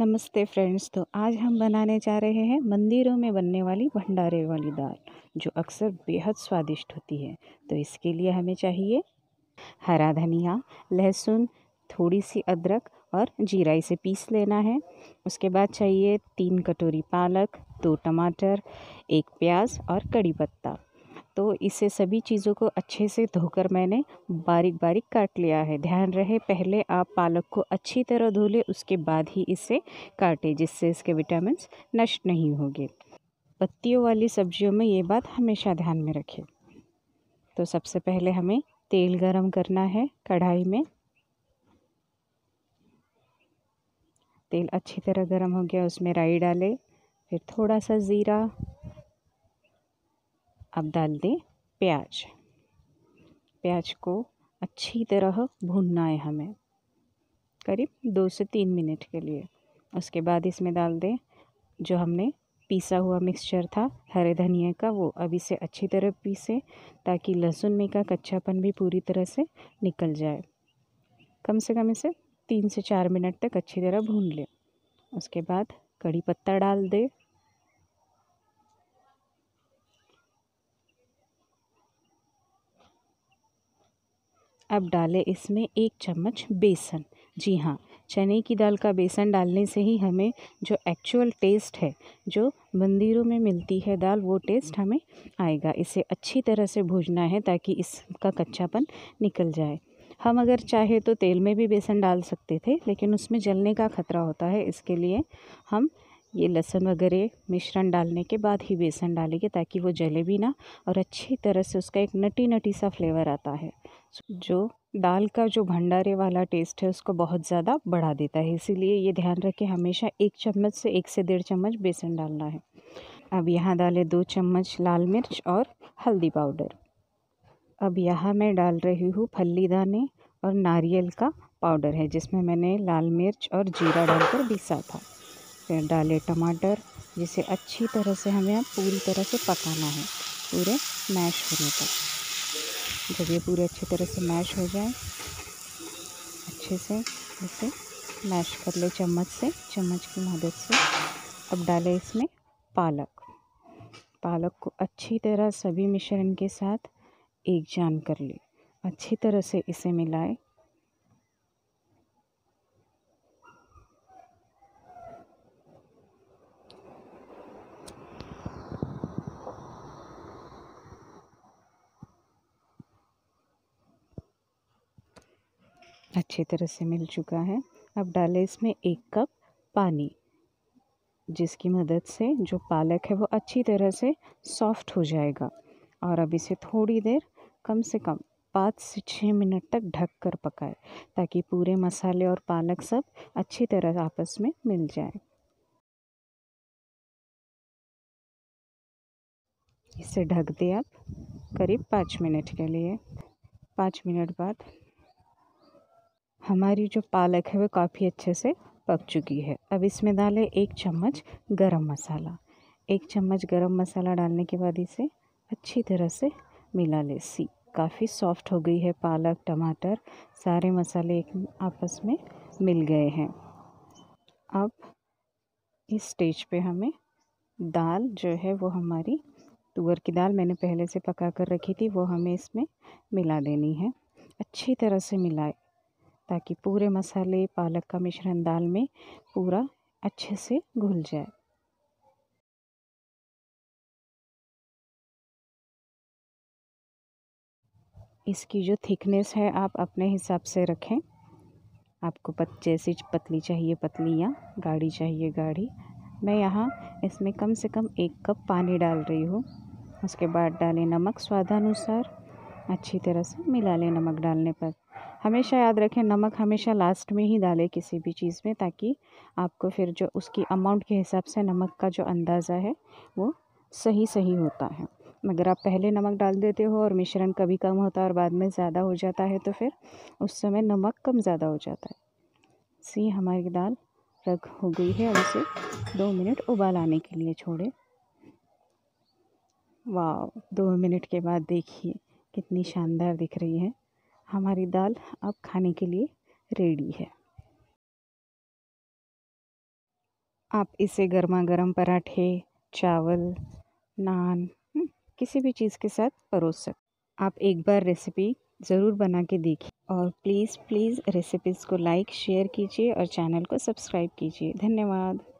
नमस्ते फ्रेंड्स तो आज हम बनाने जा रहे हैं मंदिरों में बनने वाली भंडारे वाली दाल जो अक्सर बेहद स्वादिष्ट होती है तो इसके लिए हमें चाहिए हरा धनिया लहसुन थोड़ी सी अदरक और जीरा इसे पीस लेना है उसके बाद चाहिए तीन कटोरी पालक दो टमाटर एक प्याज और कड़ी पत्ता तो इसे सभी चीज़ों को अच्छे से धोकर मैंने बारीक बारीक काट लिया है ध्यान रहे पहले आप पालक को अच्छी तरह धो लें उसके बाद ही इसे काटें जिससे इसके विटामिन नष्ट नहीं होंगे पत्तियों वाली सब्जियों में ये बात हमेशा ध्यान में रखें तो सबसे पहले हमें तेल गरम करना है कढ़ाई में तेल अच्छी तरह गरम हो गया उसमें राई डालें फिर थोड़ा सा ज़ीरा अब डाल दें प्याज प्याज को अच्छी तरह भूनना है हमें करीब दो से तीन मिनट के लिए उसके बाद इसमें डाल दें जो हमने पीसा हुआ मिक्सचर था हरे धनिया का वो अभी से अच्छी तरह पीसें ताकि लहसुन में का कच्चापन भी पूरी तरह से निकल जाए कम से कम इसे तीन से चार मिनट तक अच्छी तरह भून लें उसके बाद कड़ी पत्ता डाल दें अब डालें इसमें एक चम्मच बेसन जी हाँ चने की दाल का बेसन डालने से ही हमें जो एक्चुअल टेस्ट है जो मंदिरों में मिलती है दाल वो टेस्ट हमें आएगा इसे अच्छी तरह से भूजना है ताकि इसका कच्चापन निकल जाए हम अगर चाहे तो तेल में भी बेसन डाल सकते थे लेकिन उसमें जलने का खतरा होता है इसके लिए हम ये लहसुन वगैरह मिश्रण डालने के बाद ही बेसन डालेंगे ताकि वो जले भी ना और अच्छी तरह से उसका एक नटी नटी सा फ्लेवर आता है जो दाल का जो भंडारे वाला टेस्ट है उसको बहुत ज़्यादा बढ़ा देता है इसीलिए ये ध्यान रखें हमेशा एक चम्मच से एक से डेढ़ चम्मच बेसन डालना है अब यहाँ डालें दो चम्मच लाल मिर्च और हल्दी पाउडर अब यहाँ मैं डाल रही हूँ फली दाने और नारियल का पाउडर है जिसमें मैंने लाल मिर्च और जीरा डालकर पीसा था फिर डाले टमाटर जिसे अच्छी तरह से हमें पूरी तरह से पकाना है पूरे मैश होने तक जब ये पूरे अच्छी तरह से मैश हो जाए अच्छे से इसे मैश कर ले चम्मच से चम्मच की मदद से अब डालें इसमें पालक पालक को अच्छी तरह सभी मिश्रण के साथ एक जान कर ले अच्छी तरह से इसे मिलाए अच्छी तरह से मिल चुका है अब डालें इसमें एक कप पानी जिसकी मदद से जो पालक है वो अच्छी तरह से सॉफ्ट हो जाएगा और अब इसे थोड़ी देर कम से कम पाँच से छः मिनट तक ढक कर पकाए ताकि पूरे मसाले और पालक सब अच्छी तरह आपस में मिल जाए इसे ढक दें आप करीब पाँच मिनट के लिए पाँच मिनट बाद हमारी जो पालक है वो काफ़ी अच्छे से पक चुकी है अब इसमें डालें एक चम्मच गरम मसाला एक चम्मच गरम मसाला डालने के बाद इसे अच्छी तरह से मिला लें सी काफ़ी सॉफ्ट हो गई है पालक टमाटर सारे मसाले एक आपस में मिल गए हैं अब इस स्टेज पे हमें दाल जो है वो हमारी तुअर की दाल मैंने पहले से पका कर रखी थी वो हमें इसमें मिला देनी है अच्छी तरह से मिलाए ताकि पूरे मसाले पालक का मिश्रण दाल में पूरा अच्छे से घुल जाए इसकी जो थिकनेस है आप अपने हिसाब से रखें आपको पत जैसी पतली चाहिए पतली या गाढ़ी चाहिए गाढ़ी मैं यहाँ इसमें कम से कम एक कप पानी डाल रही हूँ उसके बाद डालें नमक स्वादानुसार अच्छी तरह से मिला लें नमक डालने पर हमेशा याद रखें नमक हमेशा लास्ट में ही डालें किसी भी चीज़ में ताकि आपको फिर जो उसकी अमाउंट के हिसाब से नमक का जो अंदाज़ा है वो सही सही होता है अगर आप पहले नमक डाल देते हो और मिश्रण कभी कम होता है और बाद में ज़्यादा हो जाता है तो फिर उस समय नमक कम ज़्यादा हो जाता है सी हमारी दाल रख हो गई है और उसे दो मिनट उबाल आने के लिए छोड़े वाह दो मिनट के बाद देखिए कितनी शानदार दिख रही है हमारी दाल अब खाने के लिए रेडी है आप इसे गर्मा गर्म पराठे चावल नान हम्म, किसी भी चीज़ के साथ परोस सकते आप एक बार रेसिपी ज़रूर बना के देखिए और प्लीज़ प्लीज़ रेसिपीज़ को लाइक शेयर कीजिए और चैनल को सब्सक्राइब कीजिए धन्यवाद